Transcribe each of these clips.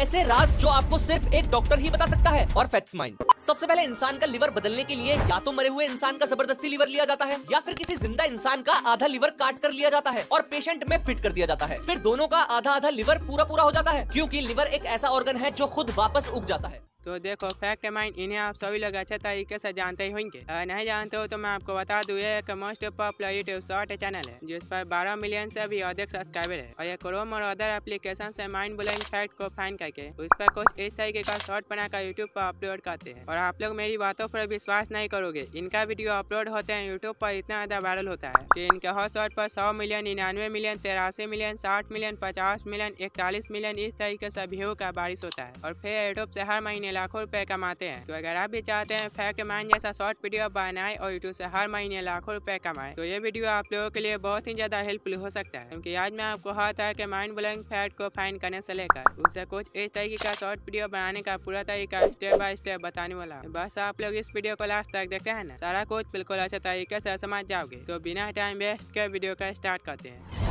ऐसे राज जो आपको सिर्फ एक डॉक्टर ही बता सकता है और फैक्ट्स माइंड सबसे पहले इंसान का लीवर बदलने के लिए या तो मरे हुए इंसान का जबरदस्ती लीवर लिया जाता है या फिर किसी जिंदा इंसान का आधा लीवर काट कर लिया जाता है और पेशेंट में फिट कर दिया जाता है फिर दोनों का आधा आधा लीवर पूरा पूरा हो जाता है क्यूँकी लीवर एक ऐसा ऑर्गन है जो खुद वापस उग जाता है तो देखो फैक्ट माइंड इन्हें आप सभी लोग अच्छे तरीके से जानते ही होंगे अगर नहीं जानते हो तो मैं आपको बता दूं ये एक most popular YouTube short channel है जिस पर 12 मिलियन से भी अधिक सब्सक्राइबर है और ये क्रोम और अदर एप्लीकेशन से माइंड ब्लोइंग फैक्ट को फाइन करके उस पर कुछ इस तरीके का शॉर्ट बनाकर यूट्यूब पर अपलोड करते हैं और आप लोग मेरी बातों पर विश्वास नहीं करोगे इनका वीडियो अपलोड होते हैं यूट्यूब पर इतना ज्यादा वायरल होता है की इनके हर शॉर्ट पर सौ मिलियन निन्यानवे मिलियन तेरासी मिलियन साठ मिलियन पचास मिलियन इकतालीस मिलियन इस तरीके से व्यू का बारिश होता है और फिर यूट्यूब से हर महीने लाखों रुपए कमाते हैं तो अगर आप भी चाहते हैं फैक्ट माइन जैसा शॉर्ट वीडियो बनाए और यूट्यूब से हर महीने लाखों रुपए कमाए तो ये वीडियो आप लोगों के लिए बहुत ही ज्यादा हेल्पफुल हो सकता है क्योंकि आज मैं आपको हर तरह के माइंड ब्लोइंग फैक्ट को फाइन करने से लेकर उसे कुछ इस तरीके का शॉर्ट वीडियो बनाने का पूरा तरीका स्टेप बाय स्टेप बताने वाला बस आप लोग इस वीडियो को लास्ट तक देखते हैं ना सारा कुछ बिल्कुल अच्छे तरीके से समझ जाओगे तो बिना टाइम वेस्ट के वीडियो का स्टार्ट करते हैं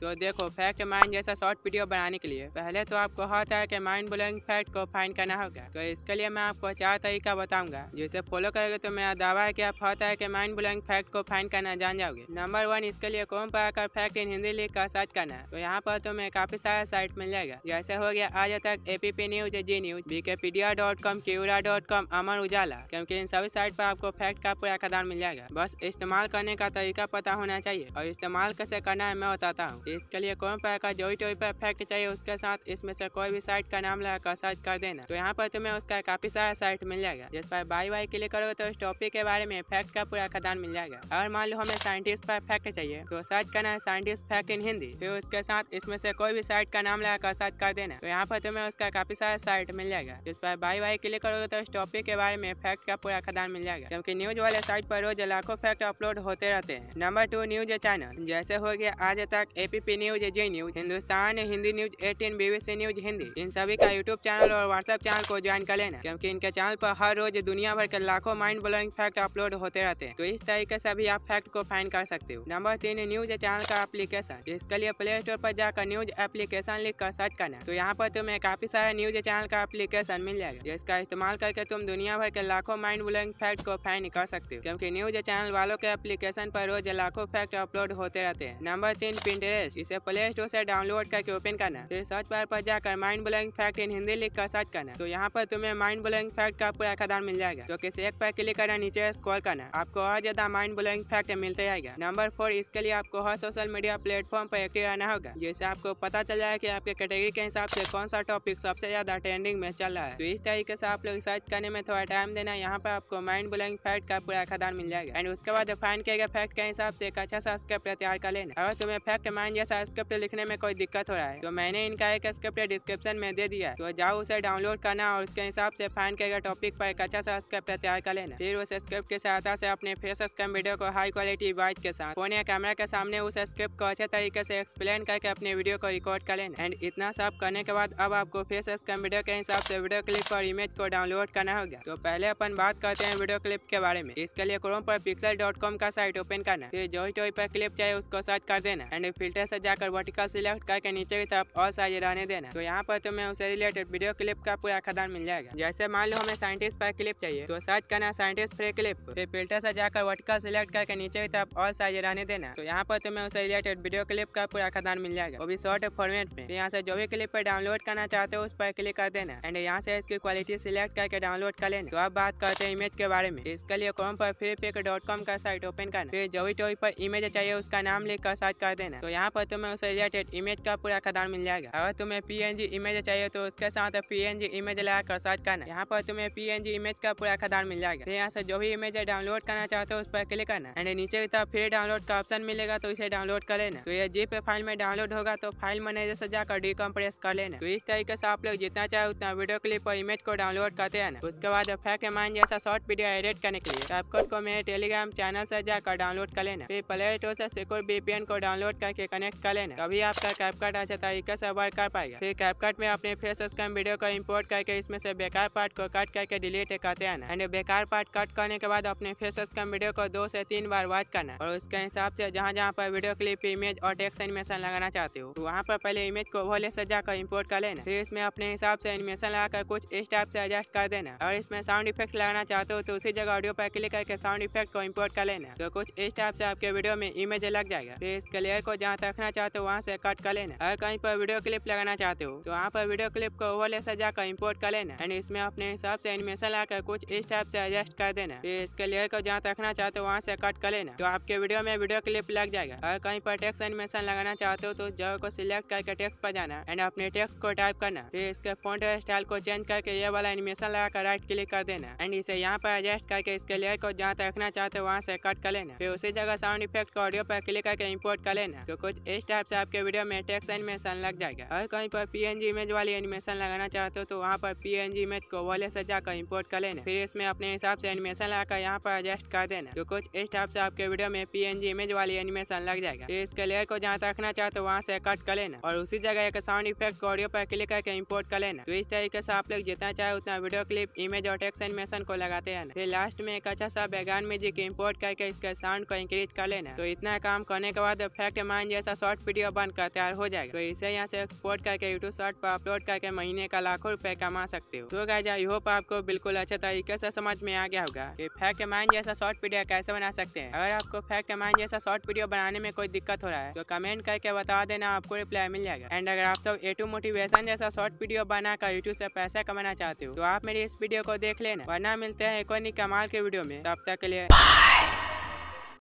तो देखो फैक्ट माइंड जैसा शॉर्ट वीडियो बनाने के लिए पहले तो आपको होता है की माइंड ब्लोइंग फैक्ट को फाइन करना होगा तो इसके लिए मैं आपको चार तरीका बताऊंगा जिसे फॉलो करोगे तो मेरा दावा है की आप हर है के माइंड ब्लोइंग फैक्ट को फाइन करना जान जाओगे नंबर वन इसके लिए कौन आकर फैक्ट इन हिंदी लिख का सर्च करना है तो यहाँ पर तुम्हें काफी सारा साइट मिल जाएगा जैसे हो गया Aaj Tak APP news Zee news Wikipedia dot com Quora dot com Amar Ujala क्योंकि इन सभी साइट पर आपको फैक्ट का पूरा खदान मिल जाएगा बस इस्तेमाल करने का तरीका पता होना चाहिए और इस्तेमाल कैसे करना है मैं बताता हूँ इसके लिए कौन प्रकार का जो टोई पर इफेक्ट चाहिए उसके साथ इसमें से कोई भी साइट का नाम लगाकर सर्च कर देना तो यहाँ पर तुम्हें उसका काफी सारा साइट मिल जाएगा जिस पर बाई बाई क्लिक करोगे तो उस टॉपिक के बारे में इफेक्ट का पूरा खदान मिल जाएगा अगर मान लो हमें साइंटिस्ट पर इफेक्ट चाहिए तो सर्च करना है साइंटिस्ट फैक्ट इन हिंदी फिर उसके साथ इसमें से कोई भी साइट का नाम लगाकर सर्च कर देना तो यहाँ पर तुम्हें उसका काफी सारा साइट मिल जाएगा जिस पर बाई बाई क्लिक करोगे तो उस टॉपिक के बारे में फैक्ट का पूरा खदान मिल जाएगा क्योंकि न्यूज वाले साइट पर रोज लाखों फैक्ट अपलोड होते रहते हैं नंबर टू न्यूज चैनल जैसे हो गया Aaj Tak AP TV news Zee news Hindustan Hindi news eighteen BBC news Hindi इन सभी का यूट्यूब चैनल और व्हाट्सएप चैनल को ज्वाइन कर लेना क्योंकि इनके चैनल पर हर रोज दुनिया भर के लाखों माइंड ब्लोइंग फैक्ट अपलोड होते रहते हैं तो इस तरीके से भी आप फैक्ट को फाइन कर सकते हो नंबर तीन न्यूज चैनल का एप्लीकेशन इसके लिए प्ले स्टोर पर जाकर न्यूज एप्लीकेशन लिख कर सर्च करना तो यहाँ पर तुम्हें काफी सारे न्यूज चैनल का एप्लीकेशन मिल जाएगा जिसका इस्तेमाल करके तुम दुनिया भर के लाखों माइंड ब्लोइंग फैक्ट को फाइन कर सकते हो क्योंकि न्यूज चैनल वालों के एप्लीकेशन पर रोज लाखों फैक्ट अपलोड होते रहते हैं नंबर तीन पिंटरेस्ट एप्स इसे प्ले स्टोर ऐसी डाउनलोड करके ओपन करना फिर सर्च बार पर जाकर mind blowing fact in Hindi लिख कर सर्च करना तो यहाँ पर तुम्हें माइंड ब्लोइंग फैक्ट का पूरा खदान मिल जाएगा तो किसी एक पर क्लिक करना नीचे स्क्रॉल करना आपको और ज्यादा माइंड ब्लोइंग फैक्ट मिलते जाएगा नंबर फोर इसके लिए आपको हर सोशल मीडिया प्लेटफॉर्म पर एक्टिव रहना होगा जिससे आपको पता चल जाए की आपके कैटेगरी के हिसाब से कौन सा टॉपिक सबसे ज्यादा ट्रेंडिंग में चल रहा है तो इस तरीके ऐसी आप लोग सर्च करने में थोड़ा टाइम देना यहाँ पर आपको माइंड ब्लोइंग फैक्ट का पूरा खदान मिल जाएगा एंड उसके बाद फाइन किया गया फैक्ट के हिसाब ऐसी अच्छा सा तैयार कर लेना अगर तुम्हें फैक्ट माइंड या सब्सक्रिप्ट लिखने में कोई दिक्कत हो रहा है तो मैंने इनका एक स्क्रिप्ट डिस्क्रिप्शन में दे दिया तो जाओ उसे डाउनलोड करना और उसके हिसाब से फाइन के टॉपिक पर एक अच्छा सा स्क्रिप्ट तैयार कर लेना फिर उस स्क्रिप्ट की सहायता से अपने फेस स्क्रम वीडियो को हाई क्वालिटी वॉइस के साथ फोन या कैमरा के सामने उस स्क्रिप्ट को अच्छे तरीके से एक्सप्लेन करके अपने वीडियो को रिकॉर्ड कर लेना एंड इतना सब करने के बाद अब आपको फेस स्क्रम वीडियो के हिसाब से वीडियो क्लिप और इमेज को डाउनलोड करना होगा तो पहले अपन बात करते हैं वीडियो क्लिप के बारे में इसके लिए क्रोम पर पिक्सल का साइट ओपन करना फिर जो ही पर क्लिप चाहिए उसको सर्च कर देना एंड फिल्टर से जाकर वर्टिकल सिलेक्ट करके नीचे की तरफ और साइज रहने देना तो यहाँ पर तुम्हें उसे रिलेटेड वीडियो क्लिप का पूरा खदान मिल जाएगा जैसे मान लो हमें साइंटिस्ट पर क्लिप चाहिए तो सर्च करना साइंटिस्ट फ्री क्लिप फिर फिल्टर से जाकर वर्टिकल सिलेक्ट करके नीचे की तरफ और साइज रहने देना तो यहाँ पर तुम्हें उसे रिलेटेड वीडियो क्लिप का पूरा खदान मिल जाएगा वो भी शॉर्ट फॉर्मेट में तो यहाँ से जो भी क्लिप पर डाउनलोड करना चाहते हो उस पर क्लिक कर देना एंड यहाँ से इसकी क्वालिटी सिलेक्ट करके डाउनलोड कर लेना तो अब बात करते हैं इमेज के बारे में इसके लिए कॉम पर फ्री पेक डॉट कॉम का साइट ओपन करना फिर जो भी टोई पर इमेज चाहिए उसका नाम लिख कर सर्च कर देना तो यहाँ यहाँ पर तुम्हें उस रिलेटेड इमेज का पूरा खदान मिल जाएगा अगर तुम्हें पी इमेज चाहिए तो उसके साथ पी इमेज लगाकर सर्च करना यहाँ पर तुम्हें पी इमेज का पूरा खदान मिल जाएगा यहाँ से जो भी इमेज डाउनलोड करना चाहते हो उस पर क्लिक करना एंड नीचे की तरफ फ्री डाउनलोड का ऑप्शन मिलेगा तो इसे डाउनलोड कर लेना तो ये जीप फाइल में डाउनलोड होगा तो फाइल मैनेजर से जाकर डिकम्प्रेस कर लेना तो इस तरीके से आप लोग जितना चाहे उतना वीडियो क्लिप और इमेज को डाउनलोड करते हैं उसके बाद फैक माइंड जैसा शॉर्ट वीडियो एडिट करने के लिए तो आपको मेरे टेलीग्राम चैनल से जाकर डाउनलोड कर लेना फिर प्ले स्टोर से सिक्योर बीपीएन को डाउनलोड करके कनेक्ट कर लेना तभी आपका कैपकट अच्छा तरीके से वर्क कर पाएगा फिर कैपकार्ट में अपने फेस स्कैम वीडियो को इम्पोर्ट करके इसमें से बेकार पार्ट को कट करके डिलीट करते आना एंड बेकार पार्ट कट करने के बाद अपने फेस स्कैम वीडियो को दो से तीन बार वॉच करना और उसके हिसाब से जहाँ जहाँ पर वीडियो क्लिप इमेज और टेक्स एनिमेशन लगाना चाहते हो तो वहाँ पर पहले इमेज को भोले से जाकर इम्पोर्ट कर लेना फिर इसमें अपने हिसाब से एनिमेशन लगाकर कुछ इस टाइप से एडजस्ट कर देना और इसमें साउंड इफेक्ट लगाना चाहते हो तो उसी जगह ऑडियो पर क्लिक करके साउंड इफेक्ट को इम्पोर्ट कर लेना तो कुछ इस टाइप से आपके वीडियो में इमेज लग जाएगा फिर इस क्लियर को जहाँ तक रखना चाहते हो वहाँ से कट कर लेना अगर कहीं पर वीडियो क्लिप लगाना चाहते हो तो वहाँ पर वीडियो क्लिप को ओवरले से जाकर इम्पोर्ट कर लेना एंड इसमें अपने हिसाब से एनिमेशन लाकर कुछ इस टाइप से एडजस्ट कर देना फिर इसके लेयर को जहाँ रखना चाहते हो वहाँ से कट कर लेना तो आपके वीडियो में वीडियो क्लिप लग जाएगा अगर कहीं पर टेक्स एनिमेशन लगाना चाहते हो तो जगह को सिलेक्ट करके टेक्स पर जाना एंड अपने टेक्स को टाइप करना फिर इसके फॉन्ट स्टाइल को चेंज करके ये वाला एनिमेशन लगाकर राइट क्लिक कर देना एंड इसे यहाँ पर एडजस्ट करके इसके लेयर को जहाँ रखना चाहते हो वहाँ से कट कर लेना फिर उसी जगह साउंड इफेक्ट को ऑडियो पर क्लिक करके इम्पोर्ट कर लेना तो कुछ फ्रेंड्स इस टाइप से आपके वीडियो में टेक्स एनिमेशन लग जाएगा और कहीं पर जी इमेज वाली एनिमेशन लगाना चाहते हो तो वहाँ पर जी इमेज को वाले से जाकर इम्पोर्ट कर लेना फिर इसमें अपने हिसाब से एनिमेशन लगाकर यहाँ पर एडजस्ट कर देना तो कुछ इस टाइप से आपके वीडियो में जी इमेज वाली एनिमेशन लग जाएगा इसके लेयर को जहाँ रखना चाहते हो वहाँ से कट कर लेना और उसी जगह एक साउंड इफेक्ट ऑडियो पर क्लिक करके इम्पोर्ट कर लेना तो इस तरीके से आप लोग जितना चाहे उतना वीडियो क्लिप इमेज और टेक्स एनिमेशन को लगाते हैं फिर लास्ट में एक अच्छा सा बैगान म्यूजिक इम्पोर्ट करके इसके साउंड को इंक्रीज कर लेना तो इतना काम करने के बाद फैक्ट माइंड जैसा सा शॉर्ट वीडियो बनकर तैयार हो जाएगा तो इसे यहाँ से एक्सपोर्ट करके यूट्यूब शॉर्ट पर अपलोड करके महीने का लाखों रुपए कमा सकते हो तो गाइज आई होप आपको बिल्कुल अच्छे तरीके से समझ में आ गया होगा कि फैक्ट माइंड जैसा शॉर्ट वीडियो कैसे बना सकते हैं अगर आपको फैक्ट माइंड जैसा शॉर्ट वीडियो बनाने में कोई दिक्कत हो रहा है तो कमेंट करके बता देना आपको रिप्लाई मिल जाएगा एंड अगर आप सब ए टू मोटिवेशन जैसा शॉर्ट वीडियो बनाकर यूट्यूब से पैसा कमाना चाहते हो तो आप मेरी इस वीडियो को देख लेना वरना मिलते हैं कोई कमाल के वीडियो में तब तक के लिए